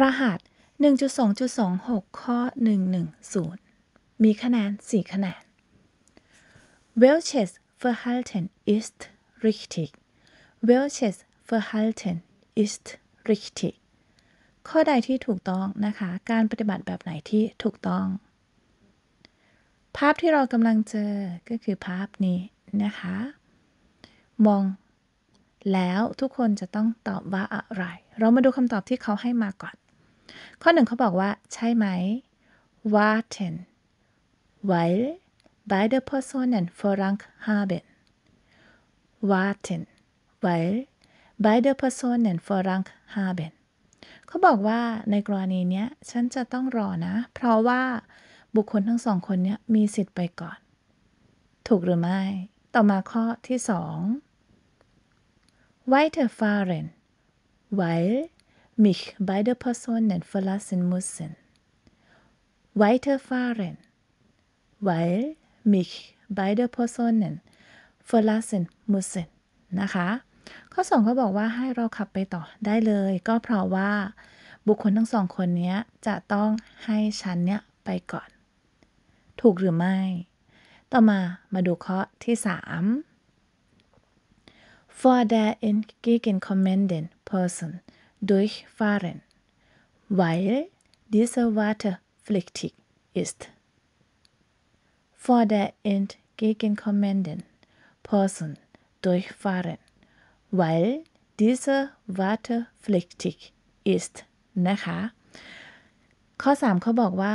รหัส 1.2.26 ข้อ 110 มีคะแนน 4 คะแนน Welches Verhalten ist richtig Welches Verhalten ist richtig ข้อใดที่ถูกต้องนะคะ การปฏิบัติแบบไหนที่ถูกต้อง ภาพที่เรากำลังเจอก็คือภาพนี้นะคะ มองแล้วทุกคนจะต้องตอบว่าอะไร เรามาดูคำตอบที่เขาให้มาก่อนข้อหนึ่งเขาบอกว่าใช่ไหม warten weil beide Personen Vorrang haben warten weil beide Personen Vorrang haben เขาบอกว่าในกรณีเนี้ย ฉันจะต้องรอนะ เพราะว่าบุคคลทั้งสองคนเนี้ยมีสิทธิ์ไปก่อน ถูกหรือไม่ ต่อมาข้อที่สอง weiterfahren weil mich beide Personen verlassen müssen. Weiterfahren, weil mich beide Personen verlassen müssen นะคะ ข้อสอ2ก็บอก ว่า ให้ เรา ขับ ไป ต่อ ได้ เลย ก็ เพราะ ว่า บุคคลทั้ง สอง คนนี้จะ ต้อง ให้ฉันเนี่ย ไป ก่อน ถูก หรือ ไม่ ต่อมามา ดูข้อที่ 3 for the ingegenkommenden person durchfahren, weil diese Warte pflichtig ist. Vor der entgegenkommenden Person durchfahren, weil diese Warte pflichtig ist นะคะข้อ3เขาบอกว่า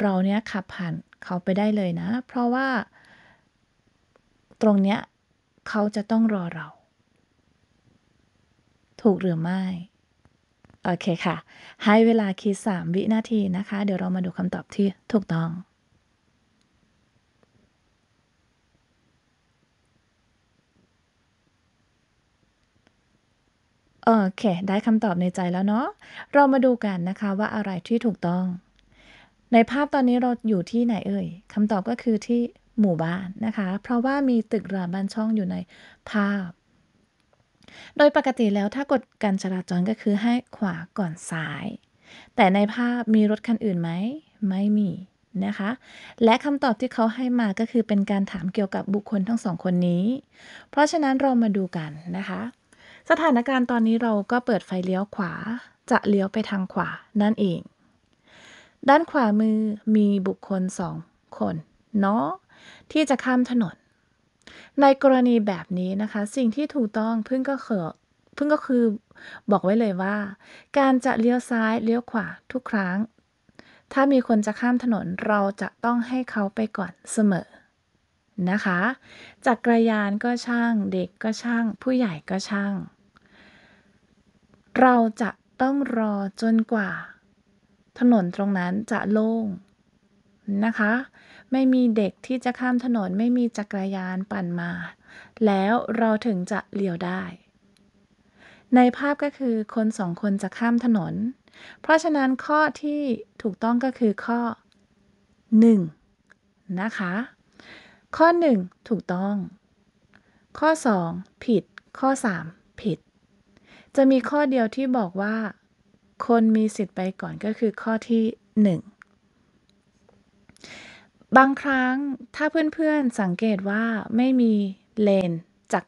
เราเนี้ยขับผ่านเขาไปได้เลยนะเพราะว่า ตรงเนี้ยเขาจะต้องรอเราถูกหรือไม่ โอเคค่ะ ให้เวลาคิด3วินาทีนะคะ เดี๋ยวเรามาดูคำตอบที่ถูกต้อง โอเค ได้คำตอบในใจแล้วเนาะ เรามาดูกันนะคะว่าอะไรที่ถูกต้อง ในภาพตอนนี้เราอยู่ที่ไหนเอ่ยคำตอบก็คือที่หมู่บ้านนะคะ เพราะว่ามีตึกรามบ้านช่องอยู่ในภาพโดยปกติแล้วถ้ากฎการจราจรก็คือให้ขวาก่อนซ้าย แต่ในภาพมีรถคันอื่นไหมไม่มีนะคะและคำตอบที่เขาให้มาก็คือเป็นการถามเกี่ยวกับบุคคลทั้งสองคนนี้ เพราะฉะนั้นเรามาดูกันนะคะสถานการณ์ตอนนี้เราก็เปิดไฟเลี้ยวขวาจะเลี้ยวไปทางขวานั่นเอง ด้านขวามือมีบุคคลสองคนเนาะที่จะข้ามถนนในกรณีแบบนี้นะคะ สิ่งที่ถูกต้องพึ่งก็เขอพึ่งก็คือบอกไว้เลยว่า การจะเลี้ยวซ้ายเลี้ยวขวาทุกครั้ง ถ้ามีคนจะข้ามถนนเราจะต้องให้เขาไปก่อนเสมอนะคะจักรยานก็ช่าง เด็กก็ช่าง ผู้ใหญ่ก็ช่าง เราจะต้องรอจนกว่า ถนนตรงนั้นจะโล่งนะคะไม่มีเด็กที่จะข้ามถนนไม่มีจักรยานปั่นมา แล้วเราถึงจะเลี้ยวได้ ในภาพก็คือคนสองคนจะข้ามถนน เพราะฉะนั้นข้อที่ถูกต้องก็คือข้อ1นะคะข้อ 1 ถูกต้อง ข้อ 2 ผิดข้อ 3 ผิด จะมีข้อเดียวที่บอกว่า คนมีสิทธิ์ไปก่อนก็คือข้อที่ 1บางครั้งถ้าเพื่อนๆสังเกตว่าไม่มีเลนจาก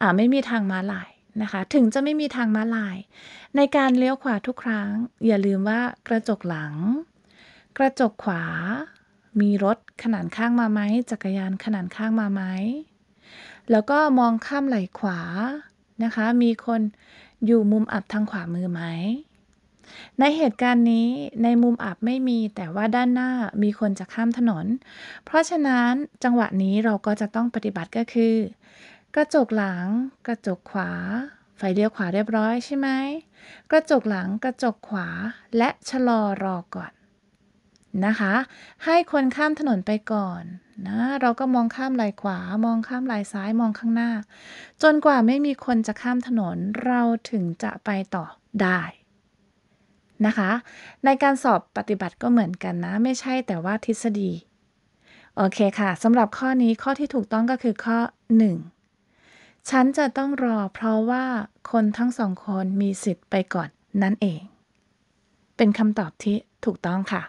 อ่าไม่มีทางม้าลายนะคะ ถึงจะไม่มีทางม้าลายในการเลี้ยวขวาทุกครั้ง อย่าลืมว่ากระจกหลัง กระจกขวามีรถขนานข้างมาไหมจักรยานขนานข้างมาไหม แล้วก็มองข้ามไหล่ขวานะคะ มีคนอยู่มุมอับทางขวามือไหมในเหตุการณ์นี้ในมุมอับไม่มีแต่ว่าด้านหน้ามีคนจะข้ามถนน เพราะฉะนั้นจังหวะนี้เราก็จะต้องปฏิบัติก็คือ กระจกหลัง กระจกขวาไฟเลี้ยวขวาเรียบร้อยใช่ไหมกระจกหลังกระจกขวาและชะลอรอก่อนนะคะ ให้คนข้ามถนนไปก่อนนะเราก็มองข้ามไหลขวา มองข้ามไหลซ้ายมองข้างหน้า จนกว่าไม่มีคนจะข้ามถนนเราถึงจะไปต่อได้นะคะ ในการสอบปฏิบัติก็เหมือนกันนะ ไม่ใช่แต่ว่าทฤษฎีโอเคค่ะสำหรับข้อนี้ข้อที่ถูกต้องก็คือข้อ 1 ฉันจะต้องรอเพราะว่าคนทั้งสองคนมีสิทธิ์ไปก่อนนั่นเอง เป็นคำตอบที่ถูกต้องค่ะ